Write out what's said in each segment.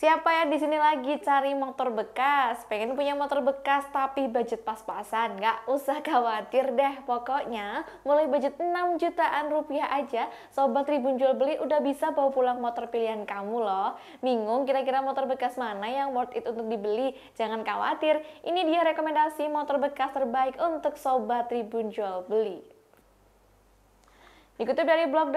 Siapa ya di sini lagi cari motor bekas? Pengen punya motor bekas tapi budget pas-pasan? Nggak usah khawatir deh, pokoknya mulai budget 6 jutaan rupiah aja, Sobat Tribun Jual Beli udah bisa bawa pulang motor pilihan kamu loh. Bingung kira-kira motor bekas mana yang worth it untuk dibeli? Jangan khawatir, ini dia rekomendasi motor bekas terbaik untuk Sobat Tribun Jual Beli. Dikutip dari blog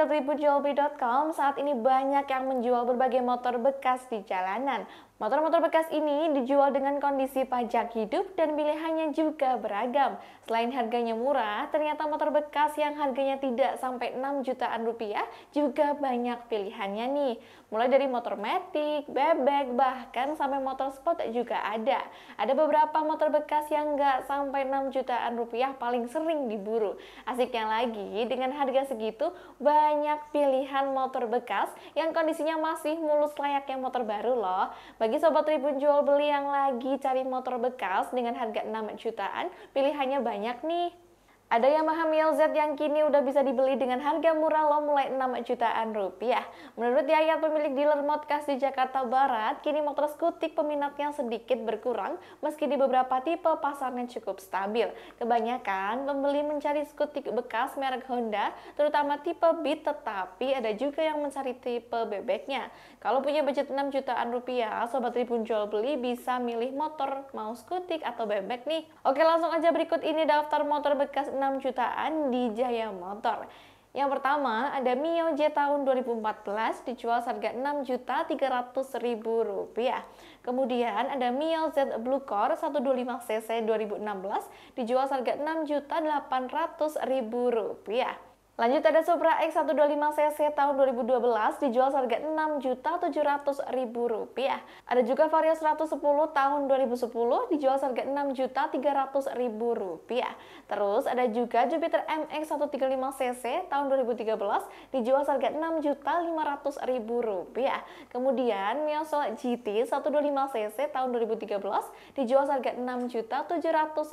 saat ini banyak yang menjual berbagai motor bekas di jalanan. Motor-motor bekas ini dijual dengan kondisi pajak hidup dan pilihannya juga beragam. Selain harganya murah, ternyata motor bekas yang harganya tidak sampai 6 jutaan rupiah juga banyak pilihannya nih. Mulai dari motor metik, bebek, bahkan sampai motor sport juga ada. Ada beberapa motor bekas yang nggak sampai 6 jutaan rupiah paling sering diburu. Asiknya lagi, dengan harga segitu banyak pilihan motor bekas yang kondisinya masih mulus layaknya motor baru loh. Bagi bagi sobat Tribun jual beli yang lagi cari motor bekas dengan harga 6 jutaan, pilihannya banyak nih. Ada Yamaha Z yang kini udah bisa dibeli dengan harga murah lo mulai 6 jutaan rupiah. Menurut Yayat pemilik dealer Motkas di Jakarta Barat, kini motor skutik peminatnya sedikit berkurang meski di beberapa tipe pasarnya cukup stabil. Kebanyakan pembeli mencari skutik bekas merek Honda, terutama tipe Beat, tetapi ada juga yang mencari tipe bebeknya. Kalau punya budget 6 jutaan rupiah, Sobat Tribun Jual Beli bisa milih motor mau skutik atau bebek nih. Oke langsung aja berikut ini daftar motor bekas 6 jutaan di Jaya Motor. Yang pertama ada Mio J tahun 2014 dijual harga Rp6.300.000. Kemudian ada Mio Z Blue Core 125cc 2016 dijual harga Rp6.800.000. Lanjut ada Supra X125 cc tahun 2012 dijual seharga ribu rupiah Ada juga Vario 110 tahun 2010 dijual seharga ribu rupiah Terus ada juga Jupiter MX 135 cc tahun 2013 dijual seharga ribu rupiah Kemudian Mioso GT 125 cc tahun 2013 dijual seharga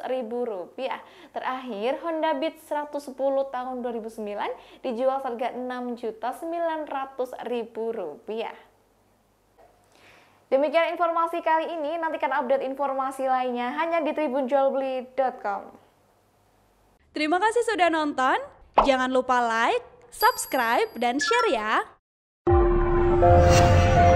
ribu rupiah Terakhir Honda Beat 110 tahun 2009 dijual seharga Rp6.900.000. Demikian informasi kali ini, nantikan update informasi lainnya hanya di tribunjualbeli.com. Terima kasih sudah nonton, jangan lupa like, subscribe, dan share ya!